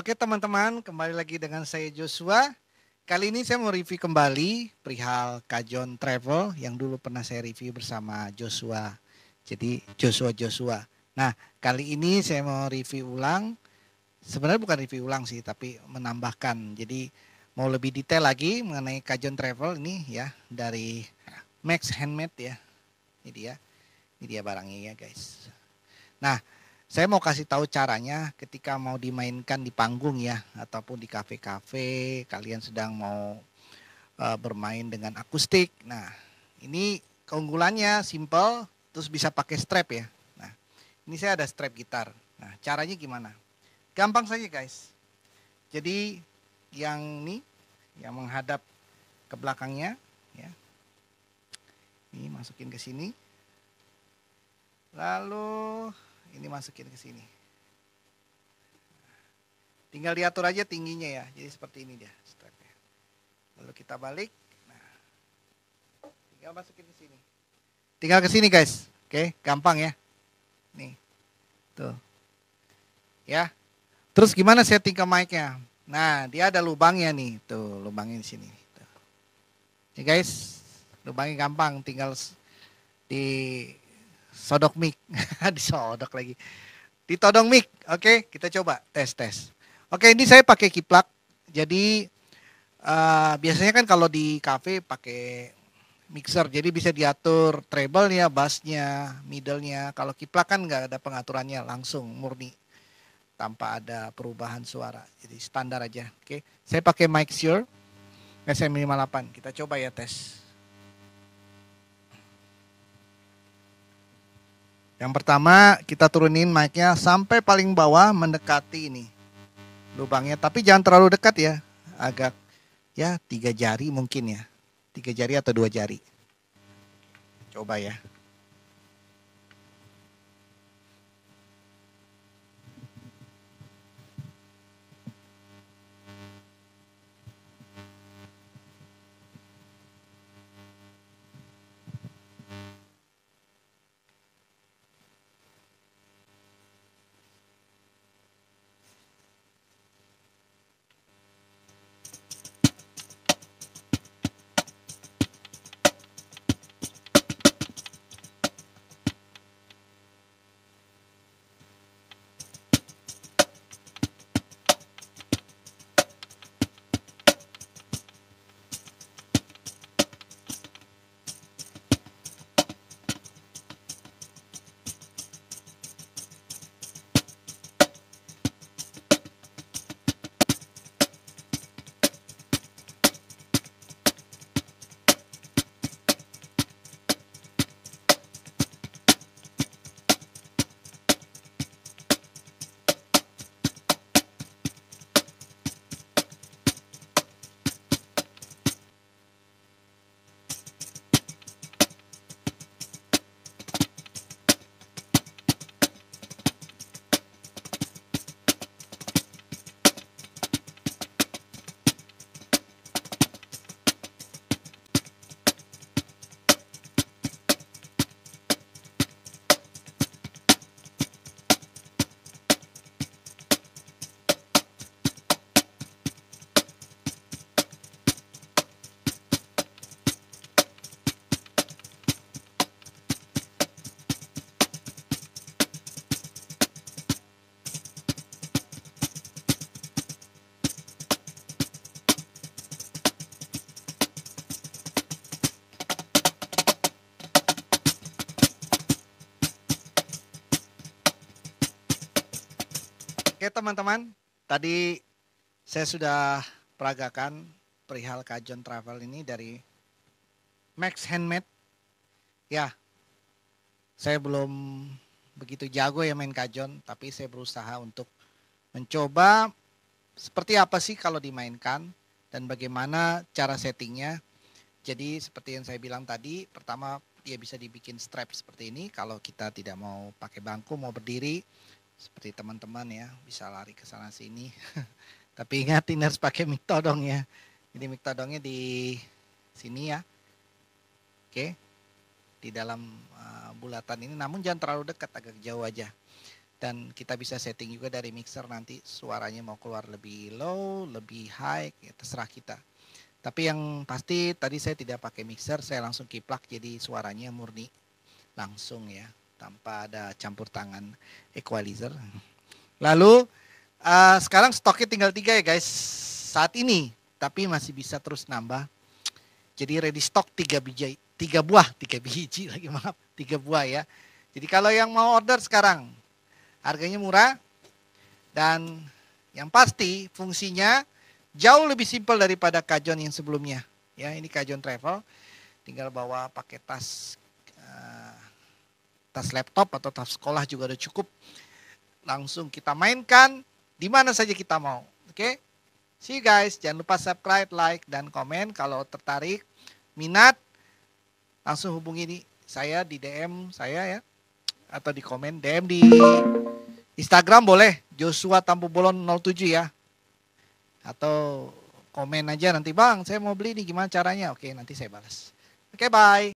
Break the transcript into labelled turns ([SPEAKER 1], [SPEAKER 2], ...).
[SPEAKER 1] Oke teman-teman, kembali lagi dengan saya Joshua. Kali ini saya mau review kembali perihal Kajon Travel yang dulu pernah saya review bersama Joshua. Jadi Joshua Joshua. Nah, kali ini saya mau review ulang. Sebenarnya bukan review ulang sih, tapi menambahkan. Jadi mau lebih detail lagi mengenai Kajon Travel ini ya dari Max Handmade ya. Ini dia. Ini dia barangnya ya, guys. Nah, saya mau kasih tahu caranya ketika mau dimainkan di panggung ya ataupun di kafe-kafe kalian sedang mau uh, bermain dengan akustik. Nah, ini keunggulannya simple terus bisa pakai strap ya. Nah, ini saya ada strap gitar. Nah, caranya gimana? Gampang saja, guys. Jadi yang ini yang menghadap ke belakangnya ya. Ini masukin ke sini. Lalu ini masukin ke sini. Tinggal diatur aja tingginya ya. Jadi seperti ini dia strapnya. Lalu kita balik. Nah, tinggal masukin ke sini. Tinggal ke sini guys. Oke, gampang ya. Nih. Tuh. Ya. Terus gimana setting ke mic-nya? Nah, dia ada lubangnya nih. Tuh, lubangnya di sini. Tuh. Ya guys, lubangnya gampang. Tinggal di Sodok mic. Disodok lagi. Ditodong mic. Oke, kita coba tes tes. Oke, ini saya pakai kiplak. Jadi uh, biasanya kan kalau di cafe pakai mixer. Jadi bisa diatur treble-nya, bass-nya, middle-nya. Kalau kiplak kan nggak ada pengaturannya langsung murni tanpa ada perubahan suara. Jadi standar aja. Oke, saya pakai mic sure, SM58. Kita coba ya tes. Yang pertama kita turunin mic-nya sampai paling bawah mendekati ini lubangnya. Tapi jangan terlalu dekat ya, agak ya tiga jari mungkin ya, tiga jari atau dua jari. Coba ya. Oke teman-teman, tadi saya sudah peragakan perihal kajon travel ini dari Max Handmade. Ya, saya belum begitu jago ya main kajon, tapi saya berusaha untuk mencoba seperti apa sih kalau dimainkan dan bagaimana cara settingnya. Jadi seperti yang saya bilang tadi, pertama dia bisa dibikin strap seperti ini kalau kita tidak mau pakai bangku, mau berdiri seperti teman-teman ya bisa lari ke sana sini tapi ingatin harus pakai miktodong ya ini miktodongnya di sini ya oke di dalam eh, bulatan ini namun jangan terlalu dekat agak jauh aja dan kita bisa setting juga dari mixer nanti suaranya mau keluar lebih low lebih high ya terserah kita tapi yang pasti tadi saya tidak pakai mixer saya langsung kiplak jadi suaranya murni langsung ya tanpa ada campur tangan equalizer. Lalu uh, sekarang stoknya tinggal tiga ya guys saat ini, tapi masih bisa terus nambah. Jadi ready stock tiga biji, tiga buah, tiga biji lagi maaf, tiga buah ya. Jadi kalau yang mau order sekarang harganya murah dan yang pasti fungsinya jauh lebih simpel daripada kajon yang sebelumnya. Ya, ini kajon travel tinggal bawa pakai tas eh, tas laptop atau tas sekolah juga udah cukup. Langsung kita mainkan di mana saja kita mau. Oke. Okay? See you guys. Jangan lupa subscribe, like, dan komen kalau tertarik. Minat langsung hubungi di saya di DM saya ya atau di komen DM di Instagram boleh Joshua Bolon 07 ya atau komen aja nanti bang saya mau beli nih gimana caranya oke nanti saya balas oke bye